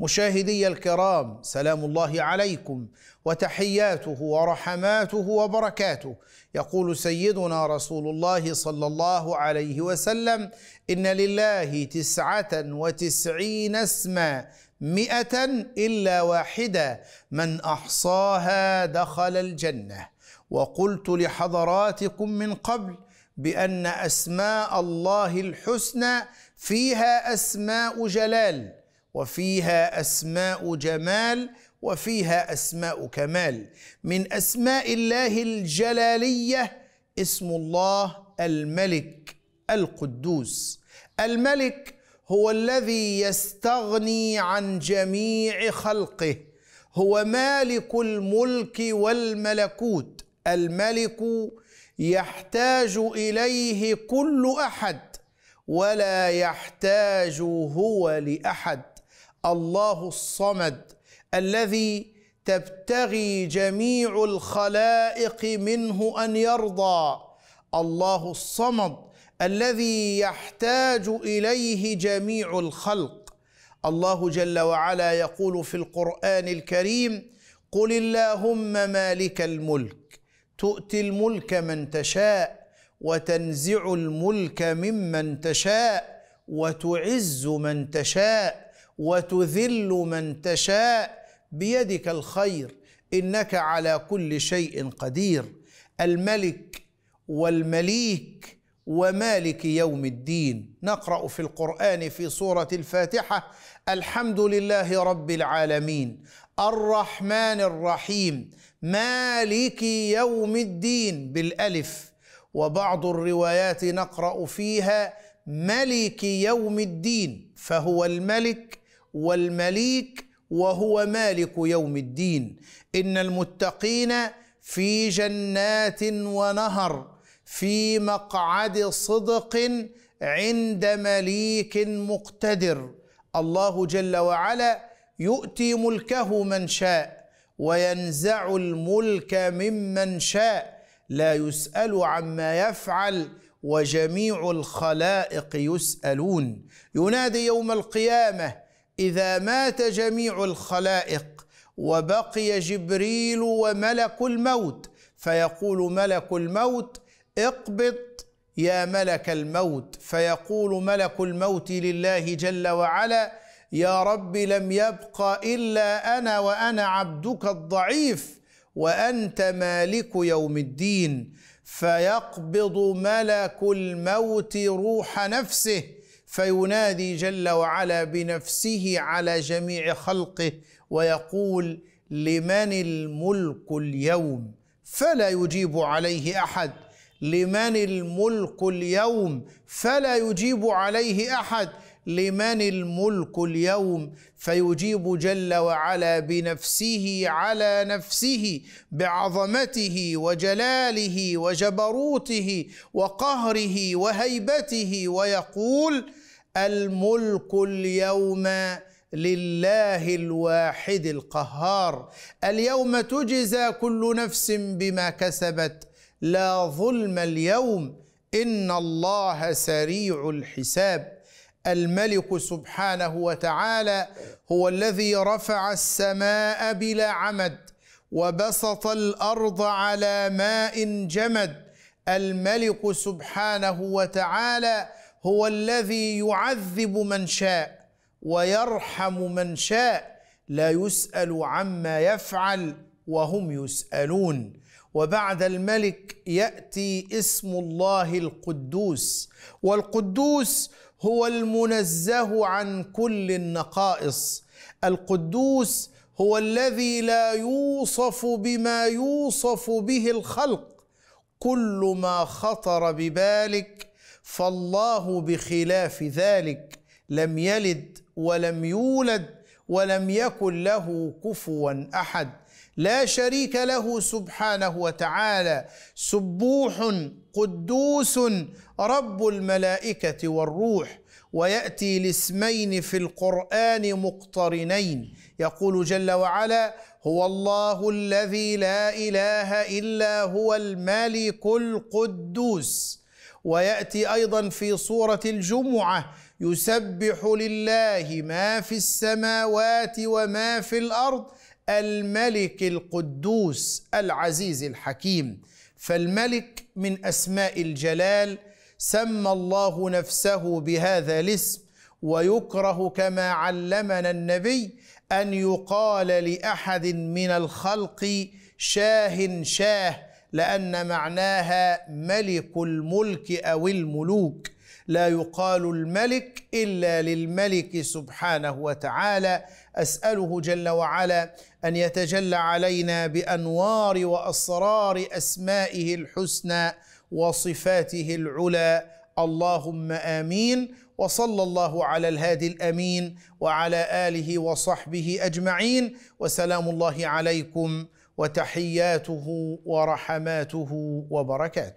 مشاهدي الكرام سلام الله عليكم وتحياته ورحماته وبركاته يقول سيدنا رسول الله صلى الله عليه وسلم إن لله تسعة وتسعين اسما مئة إلا واحدة من أحصاها دخل الجنة وقلت لحضراتكم من قبل بأن أسماء الله الحسنى فيها أسماء جلال وفيها اسماء جمال وفيها اسماء كمال من اسماء الله الجلاليه اسم الله الملك القدوس الملك هو الذي يستغني عن جميع خلقه هو مالك الملك والملكوت الملك يحتاج اليه كل احد ولا يحتاج هو لاحد الله الصمد الذي تبتغي جميع الخلائق منه ان يرضى الله الصمد الذي يحتاج اليه جميع الخلق الله جل وعلا يقول في القران الكريم قل اللهم مالك الملك تؤتي الملك من تشاء وتنزع الملك ممن تشاء وتعز من تشاء وتذل من تشاء بيدك الخير انك على كل شيء قدير الملك والمليك ومالك يوم الدين نقرا في القران في سوره الفاتحه الحمد لله رب العالمين الرحمن الرحيم مالك يوم الدين بالالف وبعض الروايات نقرا فيها ملك يوم الدين فهو الملك والمليك وهو مالك يوم الدين ان المتقين في جنات ونهر في مقعد صدق عند مليك مقتدر الله جل وعلا يؤتي ملكه من شاء وينزع الملك ممن شاء لا يسال عما يفعل وجميع الخلائق يسالون ينادي يوم القيامه اذا مات جميع الخلائق وبقي جبريل وملك الموت فيقول ملك الموت اقبض يا ملك الموت فيقول ملك الموت لله جل وعلا يا رب لم يبق الا انا وانا عبدك الضعيف وانت مالك يوم الدين فيقبض ملك الموت روح نفسه فينادي جل وعلا بنفسه على جميع خلقه ويقول لمن الملك اليوم فلا يجيب عليه احد لمن الملك اليوم فلا يجيب عليه احد لمن الملك اليوم فيجيب جل وعلا بنفسه على نفسه بعظمته وجلاله وجبروته وقهره وهيبته ويقول الملك اليوم لله الواحد القهار اليوم تجزى كل نفس بما كسبت لا ظلم اليوم ان الله سريع الحساب الملك سبحانه وتعالى هو الذي رفع السماء بلا عمد وبسط الارض على ماء جمد الملك سبحانه وتعالى هو الذي يعذب من شاء ويرحم من شاء لا يسال عما يفعل وهم يسالون وبعد الملك ياتي اسم الله القدوس والقدوس هو المنزه عن كل النقائص القدوس هو الذي لا يوصف بما يوصف به الخلق كل ما خطر ببالك فالله بخلاف ذلك لم يلد ولم يولد ولم يكن له كفوا احد لا شريك له سبحانه وتعالى سبوح قدوس رب الملائكه والروح وياتي لاسمين في القران مقترنين يقول جل وعلا هو الله الذي لا اله الا هو الملك القدوس وياتي ايضا في سوره الجمعه يسبح لله ما في السماوات وما في الارض الملك القدوس العزيز الحكيم فالملك من اسماء الجلال سمى الله نفسه بهذا الاسم ويكره كما علمنا النبي ان يقال لاحد من الخلق شاه شاه لان معناها ملك الملك او الملوك لا يقال الملك الا للملك سبحانه وتعالى اساله جل وعلا ان يتجلى علينا بانوار واسرار اسمائه الحسنى وصفاته العلى اللهم امين وصلى الله على الهادي الامين وعلى اله وصحبه اجمعين وسلام الله عليكم وتحياته ورحماته وبركاته